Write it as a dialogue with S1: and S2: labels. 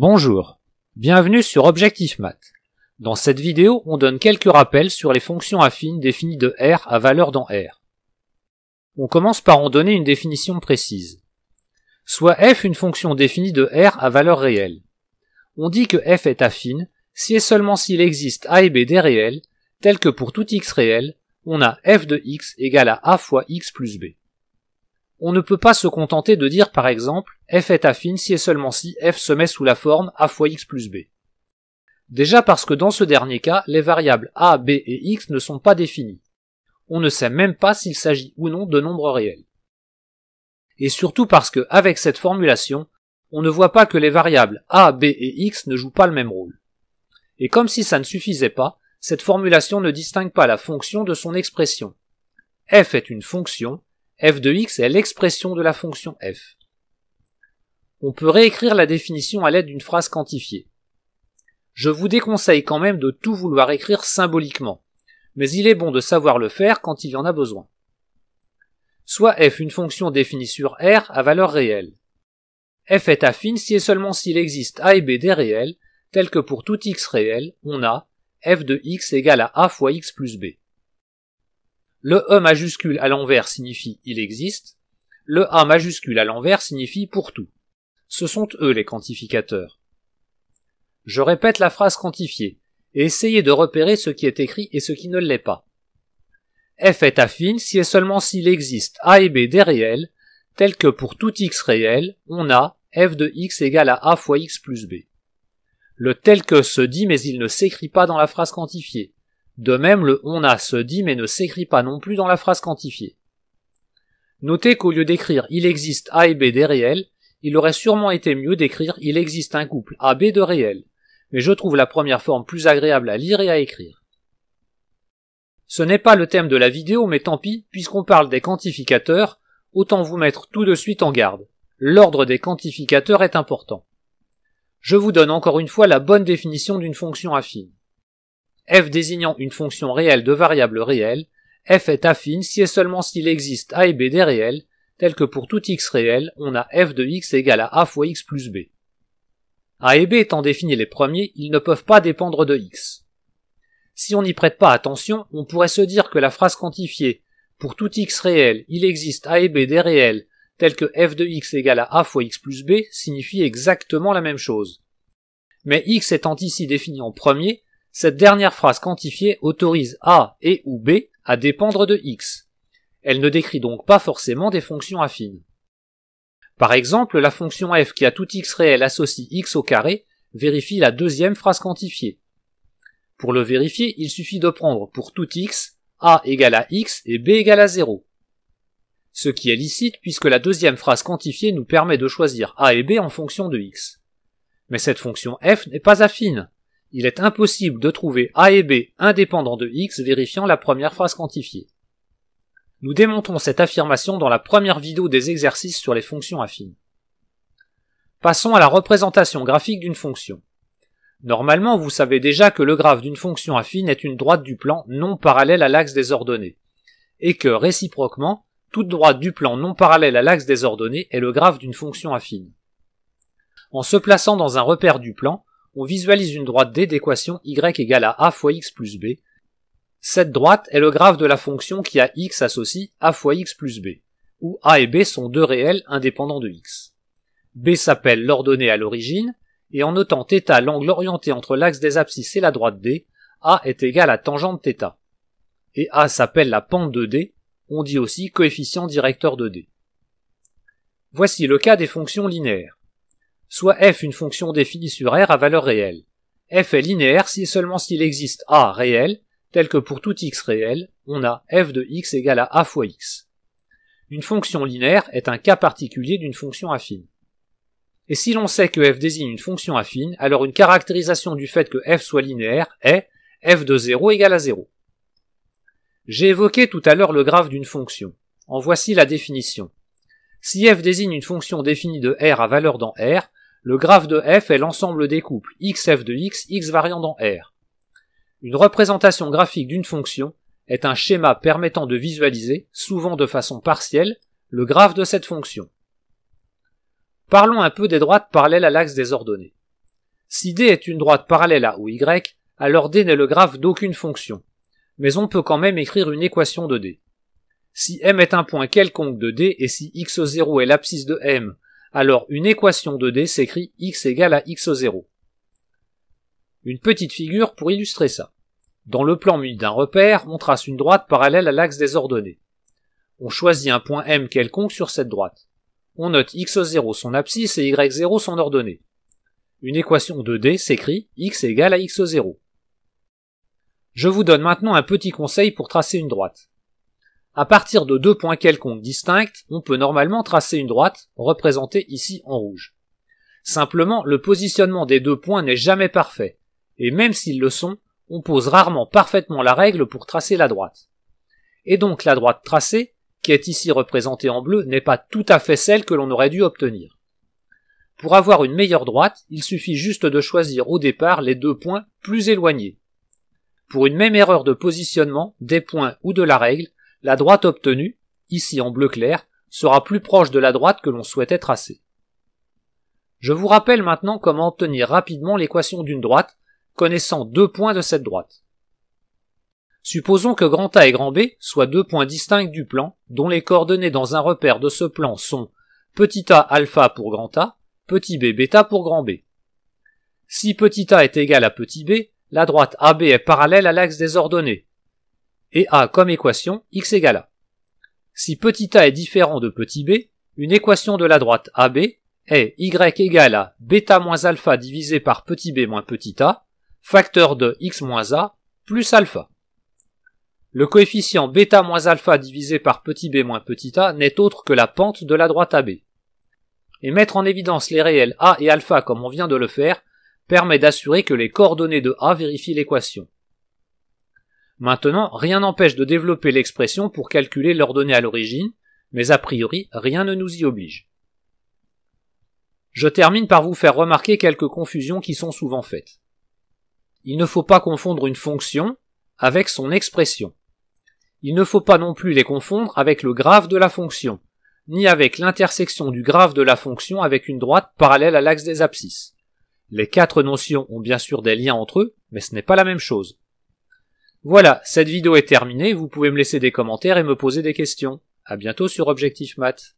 S1: Bonjour, bienvenue sur Objectif Math. Dans cette vidéo, on donne quelques rappels sur les fonctions affines définies de R à valeur dans R. On commence par en donner une définition précise. Soit f une fonction définie de R à valeur réelle. On dit que f est affine si et seulement s'il existe a et b des réels, tels que pour tout x réel, on a f de x égale à a fois x plus b. On ne peut pas se contenter de dire par exemple f est affine si et seulement si f se met sous la forme a fois x plus b. Déjà parce que dans ce dernier cas, les variables a, b et x ne sont pas définies. On ne sait même pas s'il s'agit ou non de nombres réels. Et surtout parce que, avec cette formulation, on ne voit pas que les variables a, b et x ne jouent pas le même rôle. Et comme si ça ne suffisait pas, cette formulation ne distingue pas la fonction de son expression. f est une fonction, f de x est l'expression de la fonction f on peut réécrire la définition à l'aide d'une phrase quantifiée. Je vous déconseille quand même de tout vouloir écrire symboliquement, mais il est bon de savoir le faire quand il y en a besoin. Soit f une fonction définie sur R à valeur réelle. f est affine si et seulement s'il existe a et b des réels, tels que pour tout x réel, on a f de x égale à a fois x plus b. Le E majuscule à l'envers signifie il existe, le A majuscule à l'envers signifie pour tout ce sont eux les quantificateurs. Je répète la phrase quantifiée, et essayez de repérer ce qui est écrit et ce qui ne l'est pas. F est affine si et seulement s'il existe A et B des réels, tels que pour tout x réel, on a f de x égale à a fois x plus b. Le tel que se dit mais il ne s'écrit pas dans la phrase quantifiée. De même, le on a se dit mais ne s'écrit pas non plus dans la phrase quantifiée. Notez qu'au lieu d'écrire il existe A et B des réels, il aurait sûrement été mieux d'écrire Il existe un couple AB de réel, mais je trouve la première forme plus agréable à lire et à écrire. Ce n'est pas le thème de la vidéo, mais tant pis, puisqu'on parle des quantificateurs, autant vous mettre tout de suite en garde. L'ordre des quantificateurs est important. Je vous donne encore une fois la bonne définition d'une fonction affine. f désignant une fonction réelle de variable réelle, f est affine si et seulement s'il existe a et b des réels, tel que pour tout x réel, on a f de x égale à a fois x plus b. a et b étant définis les premiers, ils ne peuvent pas dépendre de x. Si on n'y prête pas attention, on pourrait se dire que la phrase quantifiée pour tout x réel, il existe a et b des réels tels que f de x égale à a fois x plus b signifie exactement la même chose. Mais x étant ici défini en premier, cette dernière phrase quantifiée autorise a et ou b à dépendre de x, elle ne décrit donc pas forcément des fonctions affines. Par exemple, la fonction f qui à tout x réel associe x au carré vérifie la deuxième phrase quantifiée. Pour le vérifier, il suffit de prendre pour tout x a égale à x et b égale à 0. Ce qui est licite puisque la deuxième phrase quantifiée nous permet de choisir a et b en fonction de x. Mais cette fonction f n'est pas affine. Il est impossible de trouver a et b indépendants de x vérifiant la première phrase quantifiée. Nous démontons cette affirmation dans la première vidéo des exercices sur les fonctions affines. Passons à la représentation graphique d'une fonction. Normalement, vous savez déjà que le graphe d'une fonction affine est une droite du plan non parallèle à l'axe des ordonnées, et que, réciproquement, toute droite du plan non parallèle à l'axe des ordonnées est le graphe d'une fonction affine. En se plaçant dans un repère du plan, on visualise une droite d d'équation y égale à a fois x plus b, cette droite est le graphe de la fonction qui a x associe a fois x plus b, où a et b sont deux réels indépendants de x. b s'appelle l'ordonnée à l'origine, et en notant θ l'angle orienté entre l'axe des abscisses et la droite d, a est égal à tangente θ. Et a s'appelle la pente de d, on dit aussi coefficient directeur de d. Voici le cas des fonctions linéaires. Soit f une fonction définie sur R à valeur réelle. f est linéaire si seulement s'il existe a réel tel que pour tout x réel, on a f de x égale à a fois x. Une fonction linéaire est un cas particulier d'une fonction affine. Et si l'on sait que f désigne une fonction affine, alors une caractérisation du fait que f soit linéaire est f de 0 égale à 0. J'ai évoqué tout à l'heure le graphe d'une fonction. En voici la définition. Si f désigne une fonction définie de R à valeur dans R, le graphe de f est l'ensemble des couples xf de x, x variant dans R. Une représentation graphique d'une fonction est un schéma permettant de visualiser, souvent de façon partielle, le graphe de cette fonction. Parlons un peu des droites parallèles à l'axe des ordonnées. Si d est une droite parallèle à Oy, alors d n'est le graphe d'aucune fonction, mais on peut quand même écrire une équation de d. Si m est un point quelconque de d et si x0 est l'abscisse de m, alors une équation de d s'écrit x égale à x0. Une petite figure pour illustrer ça. Dans le plan muni d'un repère, on trace une droite parallèle à l'axe des ordonnées. On choisit un point M quelconque sur cette droite. On note x0 son abscisse et y0 son ordonnée. Une équation 2D s'écrit x égale à x0. Je vous donne maintenant un petit conseil pour tracer une droite. À partir de deux points quelconques distincts, on peut normalement tracer une droite, représentée ici en rouge. Simplement, le positionnement des deux points n'est jamais parfait, et même s'ils le sont, on pose rarement parfaitement la règle pour tracer la droite. Et donc la droite tracée, qui est ici représentée en bleu, n'est pas tout à fait celle que l'on aurait dû obtenir. Pour avoir une meilleure droite, il suffit juste de choisir au départ les deux points plus éloignés. Pour une même erreur de positionnement, des points ou de la règle, la droite obtenue, ici en bleu clair, sera plus proche de la droite que l'on souhaitait tracer. Je vous rappelle maintenant comment obtenir rapidement l'équation d'une droite connaissant deux points de cette droite. Supposons que grand A et grand B soient deux points distincts du plan, dont les coordonnées dans un repère de ce plan sont petit a alpha pour grand A, petit b bêta pour grand B. Si petit a est égal à petit b, la droite AB est parallèle à l'axe des ordonnées. Et A comme équation, x égale A. Si petit a est différent de petit b, une équation de la droite AB est y égale à bêta moins alpha divisé par petit b moins petit a, facteur de x a plus alpha. Le coefficient bêta moins alpha divisé par petit b moins petit a n'est autre que la pente de la droite AB. Et mettre en évidence les réels a et alpha comme on vient de le faire permet d'assurer que les coordonnées de a vérifient l'équation. Maintenant, rien n'empêche de développer l'expression pour calculer l'ordonnée à l'origine, mais a priori, rien ne nous y oblige. Je termine par vous faire remarquer quelques confusions qui sont souvent faites. Il ne faut pas confondre une fonction avec son expression. Il ne faut pas non plus les confondre avec le graphe de la fonction, ni avec l'intersection du graphe de la fonction avec une droite parallèle à l'axe des abscisses. Les quatre notions ont bien sûr des liens entre eux, mais ce n'est pas la même chose. Voilà, cette vidéo est terminée, vous pouvez me laisser des commentaires et me poser des questions. À bientôt sur Objectif Math.